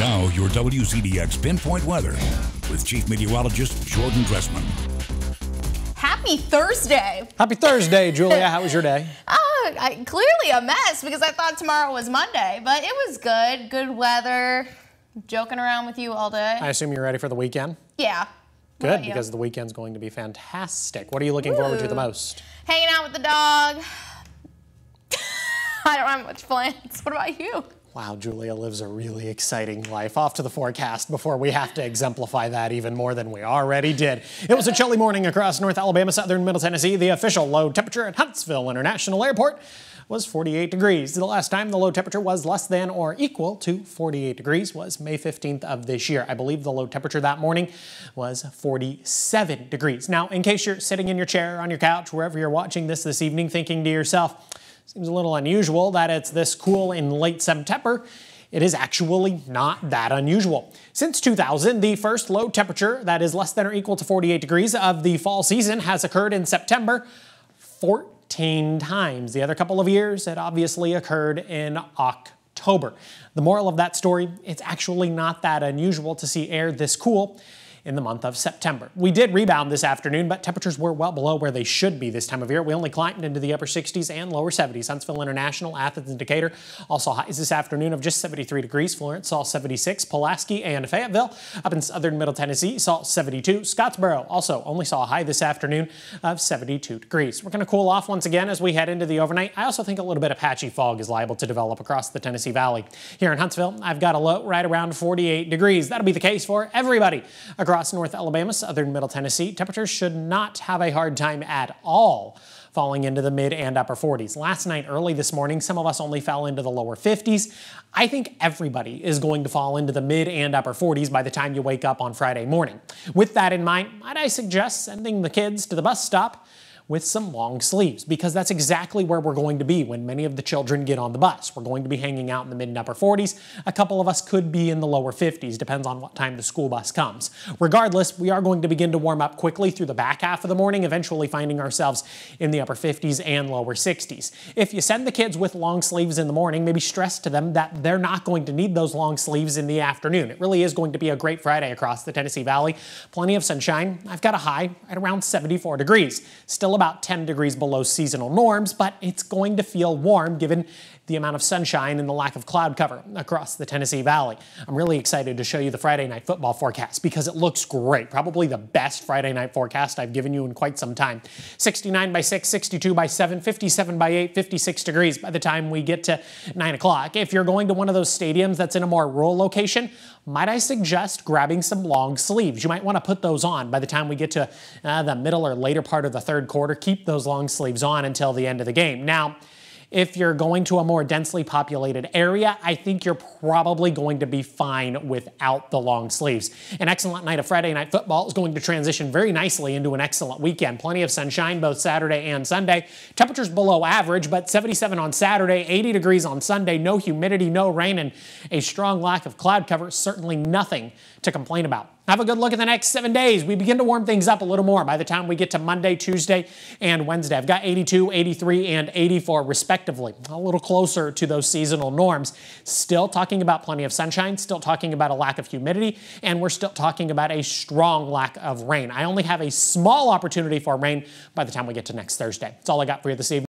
Now, your WZDX Pinpoint Weather with Chief Meteorologist Jordan Dressman. Happy Thursday. Happy Thursday, Julia. How was your day? Oh, I, clearly a mess because I thought tomorrow was Monday, but it was good. Good weather. Joking around with you all day. I assume you're ready for the weekend? Yeah. Good, because the weekend's going to be fantastic. What are you looking Ooh. forward to the most? Hanging out with the dog. I don't have much plans. What about you? Wow, Julia lives a really exciting life. Off to the forecast before we have to exemplify that even more than we already did. It was a chilly morning across North Alabama, southern Middle Tennessee. The official low temperature at Huntsville International Airport was 48 degrees. The last time the low temperature was less than or equal to 48 degrees was May 15th of this year. I believe the low temperature that morning was 47 degrees. Now, in case you're sitting in your chair, on your couch, wherever you're watching this this evening, thinking to yourself, Seems a little unusual that it's this cool in late September. It is actually not that unusual. Since 2000, the first low temperature that is less than or equal to 48 degrees of the fall season has occurred in September 14 times. The other couple of years, it obviously occurred in October. The moral of that story, it's actually not that unusual to see air this cool in the month of September. We did rebound this afternoon, but temperatures were well below where they should be this time of year. We only climbed into the upper 60s and lower 70s. Huntsville International, Athens, and Decatur also highs this afternoon of just 73 degrees. Florence saw 76. Pulaski and Fayetteville up in southern middle Tennessee saw 72. Scottsboro also only saw a high this afternoon of 72 degrees. We're going to cool off once again as we head into the overnight. I also think a little bit of patchy fog is liable to develop across the Tennessee Valley. Here in Huntsville, I've got a low right around 48 degrees. That'll be the case for everybody across Across North Alabama, southern Middle Tennessee, temperatures should not have a hard time at all falling into the mid and upper 40s. Last night, early this morning, some of us only fell into the lower 50s. I think everybody is going to fall into the mid and upper 40s by the time you wake up on Friday morning. With that in mind, might I suggest sending the kids to the bus stop with some long sleeves because that's exactly where we're going to be when many of the children get on the bus. We're going to be hanging out in the mid and upper 40s. A couple of us could be in the lower 50s, depends on what time the school bus comes. Regardless, we are going to begin to warm up quickly through the back half of the morning, eventually finding ourselves in the upper 50s and lower 60s. If you send the kids with long sleeves in the morning, maybe stress to them that they're not going to need those long sleeves in the afternoon. It really is going to be a great Friday across the Tennessee Valley. Plenty of sunshine. I've got a high at around 74 degrees. Still a about 10 degrees below seasonal norms, but it's going to feel warm given the amount of sunshine and the lack of cloud cover across the Tennessee Valley. I'm really excited to show you the Friday night football forecast because it looks great. Probably the best Friday night forecast I've given you in quite some time. 69 by 6, 62 by 7, 57 by 8, 56 degrees by the time we get to 9 o'clock. If you're going to one of those stadiums that's in a more rural location, might I suggest grabbing some long sleeves? You might want to put those on by the time we get to uh, the middle or later part of the third quarter order, keep those long sleeves on until the end of the game. Now, if you're going to a more densely populated area, I think you're probably going to be fine without the long sleeves. An excellent night of Friday night football is going to transition very nicely into an excellent weekend. Plenty of sunshine both Saturday and Sunday. Temperatures below average, but 77 on Saturday, 80 degrees on Sunday, no humidity, no rain, and a strong lack of cloud cover. Certainly nothing to complain about. Have a good look at the next seven days. We begin to warm things up a little more by the time we get to Monday, Tuesday, and Wednesday. I've got 82, 83, and 84 respectively respectively, a little closer to those seasonal norms. Still talking about plenty of sunshine, still talking about a lack of humidity, and we're still talking about a strong lack of rain. I only have a small opportunity for rain by the time we get to next Thursday. That's all I got for you this evening.